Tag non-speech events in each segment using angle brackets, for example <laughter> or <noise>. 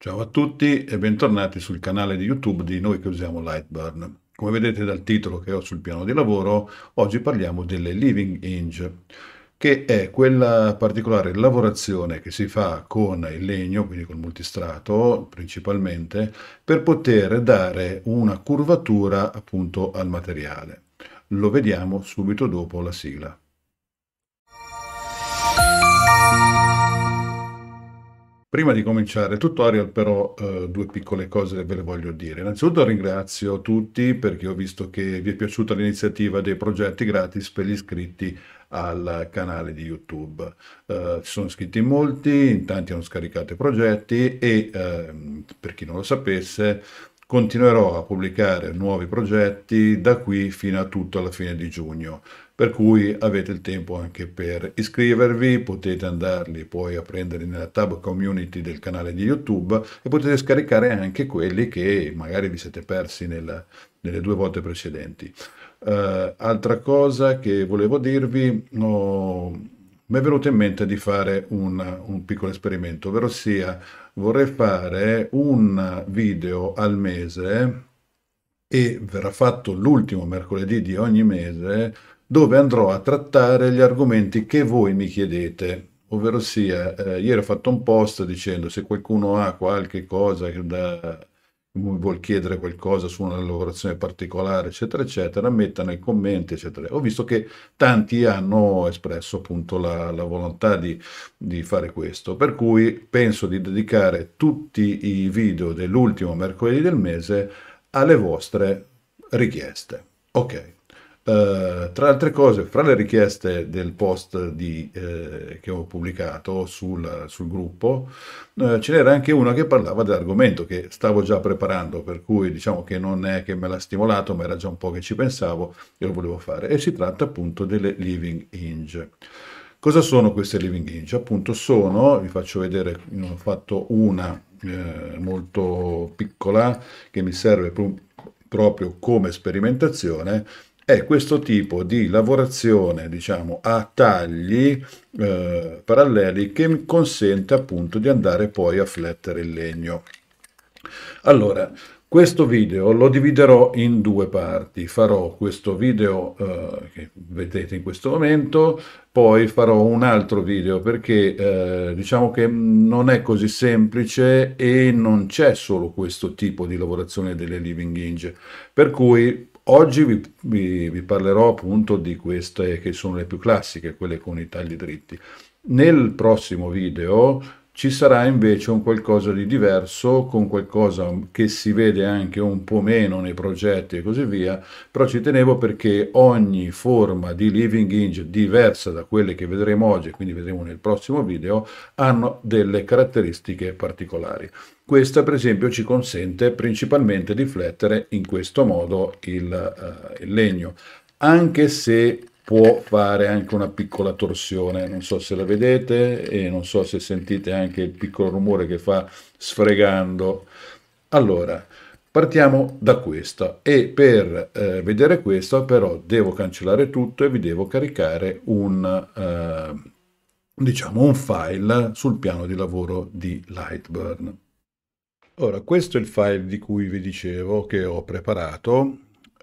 Ciao a tutti e bentornati sul canale di YouTube di Noi che usiamo Lightburn. Come vedete dal titolo che ho sul piano di lavoro, oggi parliamo delle Living Inge, che è quella particolare lavorazione che si fa con il legno, quindi col multistrato principalmente, per poter dare una curvatura appunto al materiale. Lo vediamo subito dopo la sigla. Prima di cominciare il tutorial però eh, due piccole cose ve le voglio dire. Innanzitutto ringrazio tutti perché ho visto che vi è piaciuta l'iniziativa dei progetti gratis per gli iscritti al canale di YouTube. Eh, sono iscritti molti, in tanti hanno scaricato i progetti e eh, per chi non lo sapesse Continuerò a pubblicare nuovi progetti da qui fino a tutta la fine di giugno, per cui avete il tempo anche per iscrivervi, potete andarli poi a prendere nella tab community del canale di YouTube e potete scaricare anche quelli che magari vi siete persi nella, nelle due volte precedenti. Uh, altra cosa che volevo dirvi, no, mi è venuto in mente di fare un, un piccolo esperimento, ovvero sia vorrei fare un video al mese e verrà fatto l'ultimo mercoledì di ogni mese dove andrò a trattare gli argomenti che voi mi chiedete. Ovvero sia, eh, ieri ho fatto un post dicendo se qualcuno ha qualche cosa da, vuol chiedere qualcosa su una lavorazione particolare, eccetera, eccetera, metta nei commenti, eccetera. Ho visto che tanti hanno espresso appunto la, la volontà di, di, fare questo, per cui penso di dedicare tutti i video dell'ultimo mercoledì del mese alle vostre richieste. Ok. Eh, tra altre cose, fra le richieste del post di, eh, che ho pubblicato sul, sul gruppo, eh, ce n'era anche una che parlava dell'argomento che stavo già preparando, per cui diciamo che non è che me l'ha stimolato, ma era già un po' che ci pensavo e lo volevo fare. E si tratta appunto delle living Inge. Cosa sono queste living Inge? Appunto sono, vi faccio vedere, ne ho fatto una eh, molto piccola che mi serve proprio come sperimentazione è questo tipo di lavorazione diciamo, a tagli eh, paralleli che consente appunto di andare poi a flettere il legno. Allora, questo video lo dividerò in due parti, farò questo video eh, che vedete in questo momento, poi farò un altro video perché eh, diciamo che non è così semplice e non c'è solo questo tipo di lavorazione delle living inge, per cui Oggi vi, vi, vi, parlerò appunto di queste che sono le più classiche, quelle con i tagli dritti. Nel prossimo video ci sarà invece un qualcosa di diverso, con qualcosa che si vede anche un po' meno nei progetti e così via, però ci tenevo perché ogni forma di living in diversa da quelle che vedremo oggi, quindi vedremo nel prossimo video, hanno delle caratteristiche particolari. Questa per esempio ci consente principalmente di flettere in questo modo il, uh, il legno, anche se può fare anche una piccola torsione, non so se la vedete e non so se sentite anche il piccolo rumore che fa sfregando. Allora, partiamo da questo e per eh, vedere questo però devo cancellare tutto e vi devo caricare un, eh, diciamo un file sul piano di lavoro di Lightburn. Ora, questo è il file di cui vi dicevo che ho preparato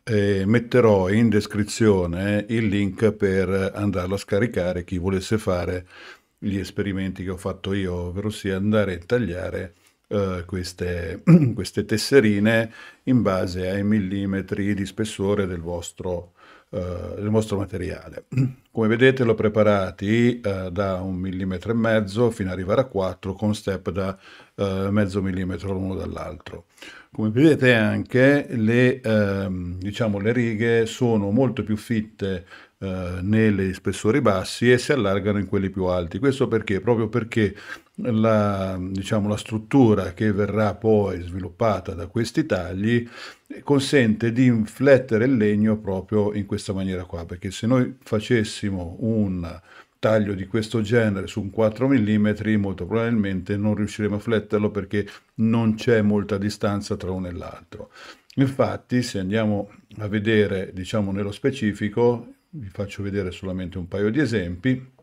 eh, metterò in descrizione il link per andarlo a scaricare chi volesse fare gli esperimenti che ho fatto io, ovvero sia andare a tagliare eh, queste, <clears throat> queste tesserine in base ai millimetri di spessore del vostro eh, del vostro materiale. <clears throat> Come vedete l'ho preparati eh, da un millimetro e mezzo fino ad arrivare a 4 con step da eh, mezzo millimetro l'uno dall'altro. Come vedete anche le, ehm, diciamo, le righe sono molto più fitte eh, negli spessori bassi e si allargano in quelli più alti. Questo perché? Proprio perché la, diciamo, la struttura che verrà poi sviluppata da questi tagli consente di inflettere il legno proprio in questa maniera qua, perché se noi facessimo un taglio di questo genere su un 4 mm molto probabilmente non riusciremo a fletterlo perché non c'è molta distanza tra uno e l'altro. Infatti, se andiamo a vedere, diciamo, nello specifico, vi faccio vedere solamente un paio di esempi.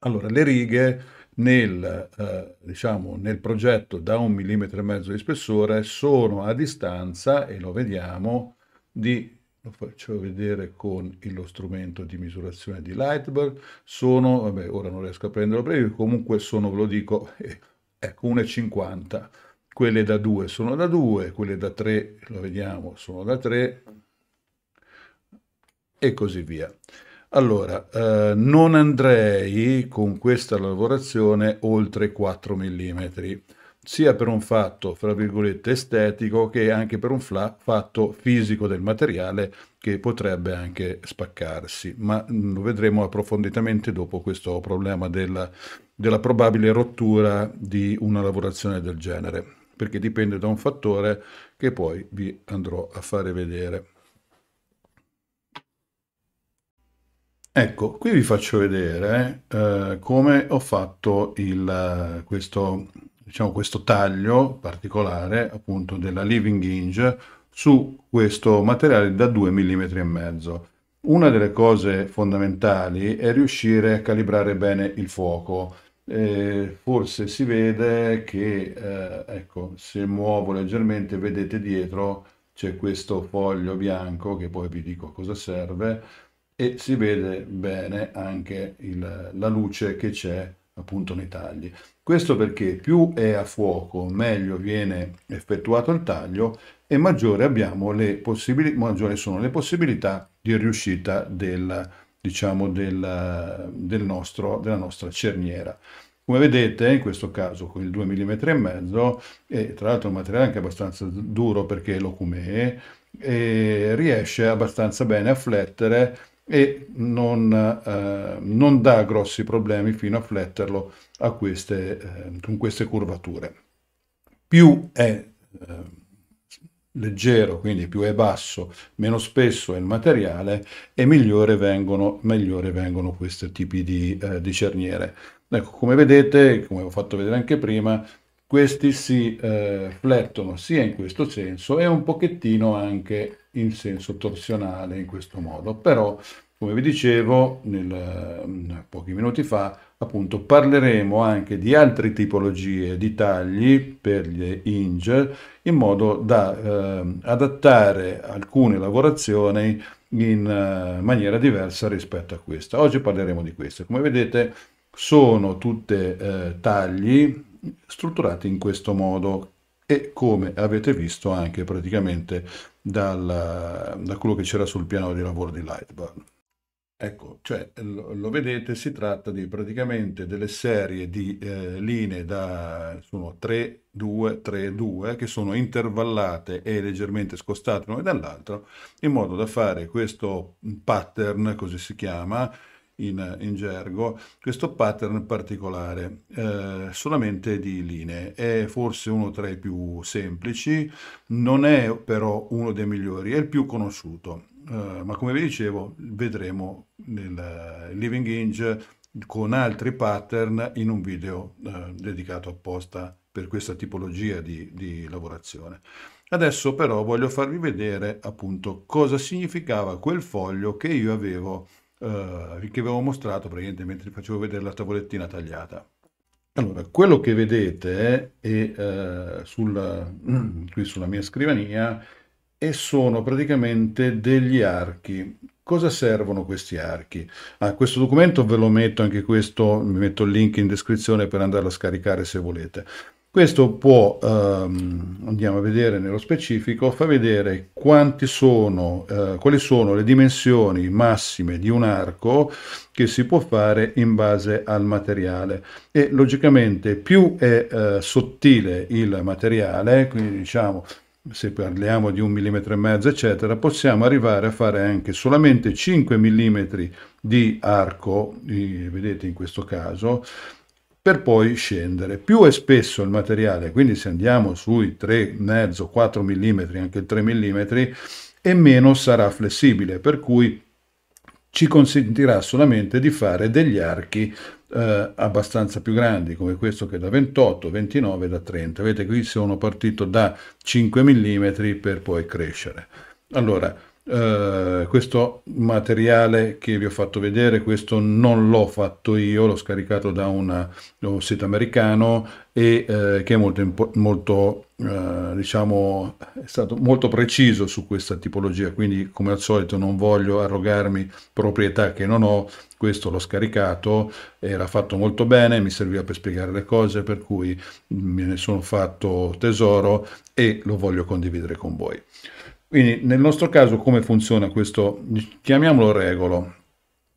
Allora, le righe nel, eh, diciamo, nel progetto da un millimetro e mezzo di spessore sono a distanza, e lo vediamo, di lo faccio vedere con lo strumento di misurazione di Lightbird, sono, vabbè, ora non riesco a prenderlo perché comunque sono, ve lo dico, eh, ecco, 1,50. Quelle da 2 sono da 2, quelle da 3, lo vediamo, sono da 3, e così via. Allora, eh, non andrei con questa lavorazione oltre 4 mm, sia per un fatto, fra virgolette, estetico che anche per un fatto fisico del materiale che potrebbe anche spaccarsi, ma mm, lo vedremo approfonditamente dopo questo problema della, della probabile rottura di una lavorazione del genere, perché dipende da un fattore che poi vi andrò a fare vedere. Ecco, qui vi faccio vedere eh, come ho fatto il, eh, questo, diciamo, questo taglio particolare appunto della living hinge su questo materiale da 2 mm e mezzo. Una delle cose fondamentali è riuscire a calibrare bene il fuoco. Eh, forse si vede che, eh, ecco, se muovo leggermente, vedete dietro c'è questo foglio bianco che poi vi dico a cosa serve e si vede bene anche il, la luce che c'è appunto nei tagli. Questo perché più è a fuoco meglio viene effettuato il taglio e maggiore, abbiamo le possibili, maggiori sono le possibilità di riuscita del, diciamo, del, del nostro, della nostra cerniera. Come vedete, in questo caso con il 2 mm e mezzo, e tra l'altro un materiale anche abbastanza duro perché è l'ocume, riesce abbastanza bene a flettere e non, eh, non dà grossi problemi fino a fletterlo a queste, eh, con queste curvature. Più è eh, leggero, quindi più è basso, meno spesso è il materiale e migliore vengono, migliore vengono questi tipi di, eh, di cerniere. Ecco, come vedete, come ho fatto vedere anche prima, questi si eh, flettono sia in questo senso e un pochettino anche in senso torsionale in questo modo, però come vi dicevo nel, mm, pochi minuti fa, appunto parleremo anche di altre tipologie di tagli per gli hinge in modo da eh, adattare alcune lavorazioni in eh, maniera diversa rispetto a questa. Oggi parleremo di queste. Come vedete sono tutte eh, tagli strutturati in questo modo e come avete visto anche praticamente dal, da quello che c'era sul piano di lavoro di Lightburn. Ecco, cioè, lo, lo, vedete, si tratta di praticamente delle serie di eh, linee da sono 3, 2, 3, 2, che sono intervallate e leggermente scostate l'una dall'altra, in modo da fare questo pattern, così si chiama, in, in gergo, questo pattern particolare eh, solamente di linee. È forse uno tra i più semplici, non è però uno dei migliori, è il più conosciuto. Eh, ma come vi dicevo, vedremo nel Living Inge con altri pattern in un video eh, dedicato apposta per questa tipologia di, di lavorazione. Adesso però voglio farvi vedere appunto cosa significava quel foglio che io avevo eh, che avevo mostrato praticamente mentre facevo vedere la tavolettina tagliata. Allora, quello che vedete è, eh, sulla, <clears throat> qui sulla mia scrivania e sono praticamente degli archi. Cosa servono questi archi? Ah, questo documento ve lo metto anche questo, vi metto il link in descrizione per andarlo a scaricare se volete. Questo può, ehm, andiamo a vedere nello specifico, fa vedere sono, eh, quali sono le dimensioni massime di un arco che si può fare in base al materiale e logicamente più è eh, sottile il materiale, quindi diciamo se parliamo di un millimetro e mezzo, eccetera, possiamo arrivare a fare anche solamente 5 mm di arco, vedete in questo caso, per poi scendere. Più è spesso il materiale, quindi se andiamo sui 3,5, 4 mm, anche il 3 mm, e meno sarà flessibile, per cui ci consentirà solamente di fare degli archi eh, abbastanza più grandi, come questo che è da 28, 29, da 30. Vedete qui sono partito da 5 mm per poi crescere. Allora, Uh, questo materiale che vi ho fatto vedere, questo non l'ho fatto io, l'ho scaricato da, una, un sito americano e uh, che è molto, molto uh, diciamo, è stato molto preciso su questa tipologia, quindi come al solito non voglio arrogarmi proprietà che non ho, questo l'ho scaricato, era fatto molto bene, mi serviva per spiegare le cose, per cui me ne sono fatto tesoro e lo voglio condividere con voi. Quindi nel nostro caso come funziona questo, chiamiamolo regolo.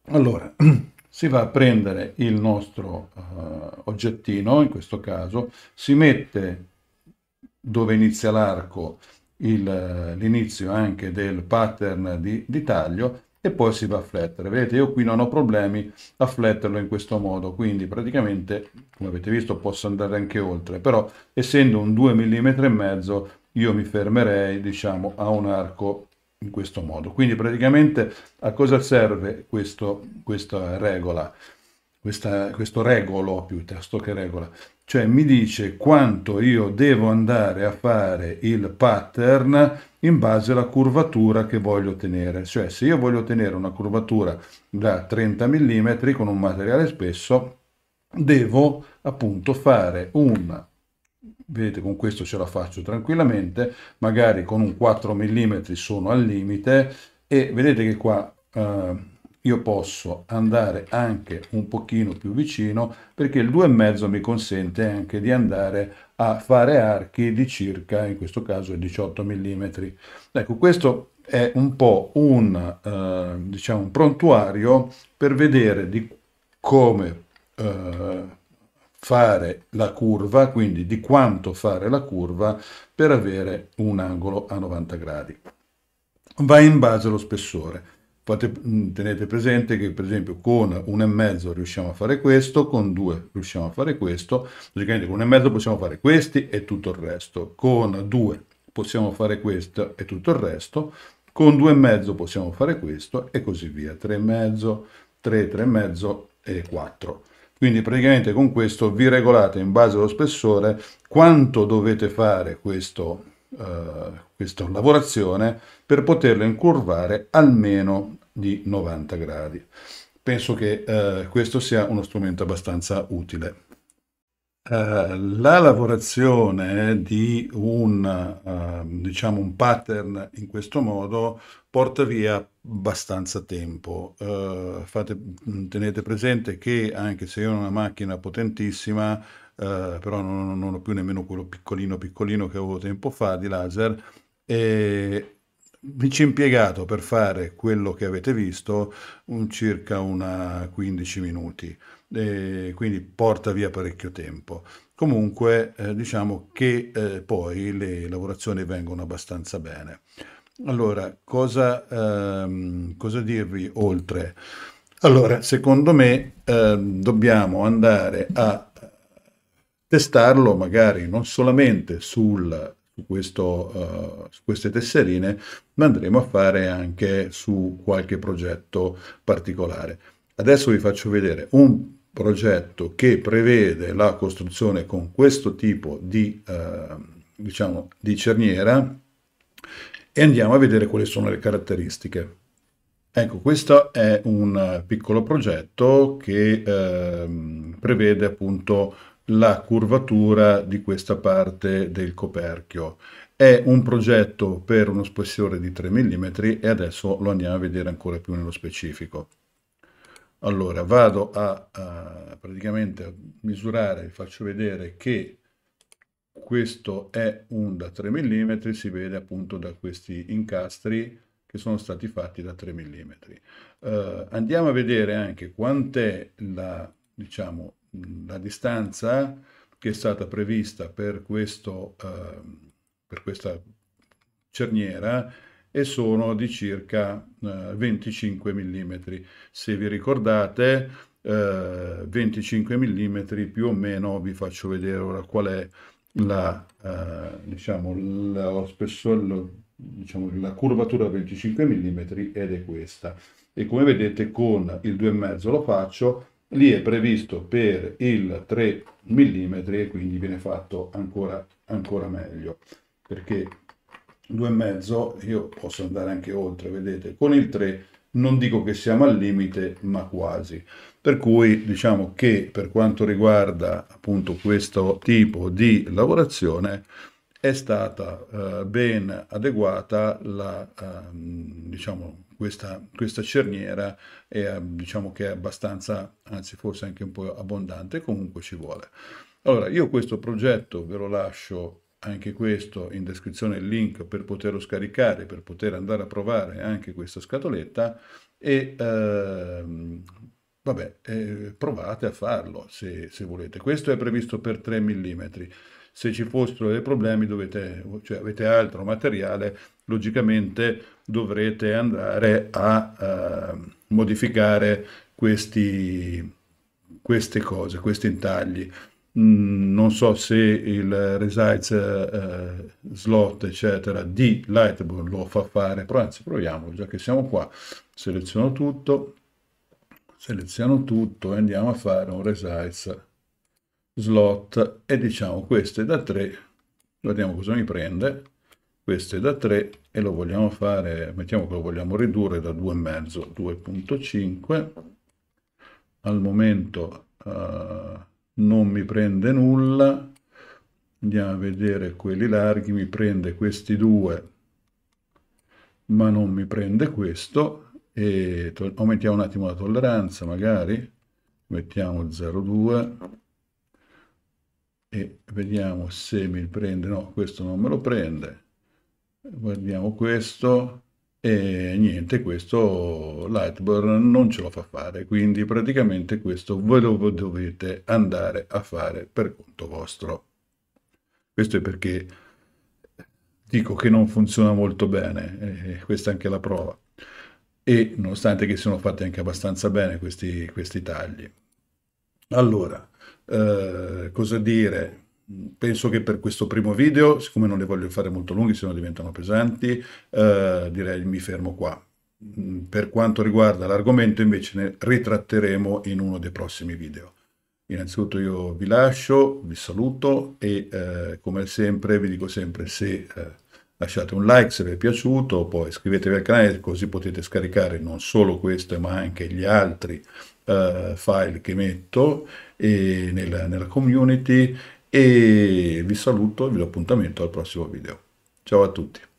Allora, <clears throat> si va a prendere il nostro uh, oggettino, in questo caso, si mette dove inizia l'arco l'inizio anche del pattern di, di, taglio e poi si va a flettere. Vedete, io qui non ho problemi a fletterlo in questo modo, quindi praticamente, come avete visto, posso andare anche oltre, però essendo un 2 mm e mezzo io mi fermerei diciamo a un arco in questo modo. Quindi praticamente a cosa serve questo, questa regola? Questa, questo regolo piuttosto che regola, cioè mi dice quanto io devo andare a fare il pattern in base alla curvatura che voglio ottenere, cioè se io voglio ottenere una curvatura da 30 mm con un materiale spesso, devo appunto fare un vedete con questo ce la faccio tranquillamente magari con un 4 mm sono al limite e vedete che qua eh, io posso andare anche un pochino più vicino perché il 2,5 mi consente anche di andare a fare archi di circa, in questo caso 18 mm. Ecco, questo è un po' un, eh, diciamo, un prontuario per vedere di come eh, fare la curva, quindi di quanto fare la curva per avere un angolo a 90 gradi. Va in base allo spessore. Mm, tenete presente che per esempio con un e mezzo riusciamo a fare questo, con due riusciamo a fare questo, logicamente con 1,5 possiamo fare questi e tutto il resto, con due possiamo fare questo e tutto il resto, con due e mezzo possiamo fare questo e così via, tre e mezzo, tre, tre e mezzo e quattro. Quindi praticamente con questo vi regolate in base allo spessore quanto dovete fare questo, uh, questa lavorazione per poterla incurvare almeno di 90 gradi. Penso che uh, questo sia uno strumento abbastanza utile. Uh, la lavorazione di un, uh, diciamo un pattern in questo modo porta via abbastanza tempo. Uh, fate, mm, tenete presente che anche se io ho una macchina potentissima, uh, però non, non, ho più nemmeno quello piccolino piccolino che avevo tempo fa di laser, e mi ci ho impiegato per fare quello che avete visto un, circa una 15 minuti, e quindi porta via parecchio tempo. Comunque eh, diciamo che eh, poi le lavorazioni vengono abbastanza bene. Allora, cosa, ehm, cosa dirvi oltre? Allora, secondo me eh, dobbiamo andare a testarlo magari non solamente sul, su, questo, uh, su, queste tesserine, ma andremo a fare anche su qualche progetto particolare. Adesso vi faccio vedere un progetto che prevede la costruzione con questo tipo di, uh, diciamo, di cerniera e andiamo a vedere quali sono le caratteristiche. Ecco, questo è un eh, piccolo progetto che eh, prevede appunto la curvatura di questa parte del coperchio. È un progetto per uno spessore di 3 mm e adesso lo andiamo a vedere ancora più nello specifico. Allora, vado a, a praticamente misurare, vi faccio vedere che questo è un da 3 mm, si vede appunto da questi incastri che sono stati fatti da 3 mm. Eh, andiamo a vedere anche quant'è la, diciamo, la distanza che è stata prevista per, questo, eh, per questa cerniera e sono di circa eh, 25 mm. Se vi ricordate, eh, 25 mm più o meno, vi faccio vedere ora qual è la, eh, diciamo, la, spessore, diciamo, la curvatura 25 mm ed è questa. E come vedete con il 2,5 lo faccio, lì è previsto per il 3 mm e quindi viene fatto ancora, ancora meglio, perché 2,5 io posso andare anche oltre, vedete, con il 3 non dico che siamo al limite, ma quasi. Per cui diciamo che per quanto riguarda appunto questo tipo di lavorazione è stata eh, ben adeguata la, eh, diciamo, questa, questa, cerniera, e eh, diciamo che è abbastanza, anzi forse anche un po' abbondante, comunque ci vuole. Allora, io questo progetto ve lo lascio anche questo in descrizione il link per poterlo scaricare, per poter andare a provare anche questa scatoletta e ehm, vabbè, eh, provate a farlo se, se, volete. Questo è previsto per 3 mm. Se ci fossero dei problemi, dovete, cioè avete altro materiale, logicamente dovrete andare a eh, modificare questi, queste cose, questi intagli. Mm, non so se il resides eh, slot eccetera di Lightboard lo fa fare, però anzi proviamo, già che siamo qua, seleziono tutto, seleziono tutto e andiamo a fare un resize slot e diciamo questo è da 3 guardiamo cosa mi prende questo è da 3 e lo vogliamo fare mettiamo che lo vogliamo ridurre da 2,5 2.5 al momento uh, non mi prende nulla andiamo a vedere quelli larghi mi prende questi due ma non mi prende questo e aumentiamo un attimo la tolleranza magari mettiamo 0,2 e vediamo se mi prende no questo non me lo prende guardiamo questo e niente, questo Lightburn non ce lo fa fare, quindi praticamente questo ve lo dovete andare a fare per conto vostro. Questo è perché dico che non funziona molto bene, eh, questa è anche la prova. E nonostante che siano fatti anche abbastanza bene questi, questi tagli. Allora, eh, cosa dire? Mm, penso che per questo primo video, siccome non le voglio fare molto lunghi, se no diventano pesanti, eh, direi mi fermo qua. Mm, per quanto riguarda l'argomento invece ne ritratteremo in uno dei prossimi video. Innanzitutto io vi lascio, vi saluto e eh, come sempre vi dico sempre se eh, lasciate un like se vi è piaciuto, poi iscrivetevi al canale così potete scaricare non solo questo ma anche gli altri eh, file che metto nella, nella community e vi saluto e vi do appuntamento al prossimo video. Ciao a tutti!